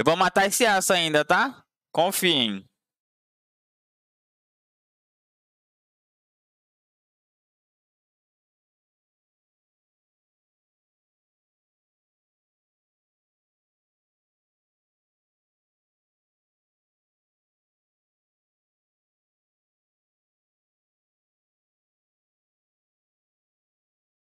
Eu vou matar esse aço ainda, tá? Confiem.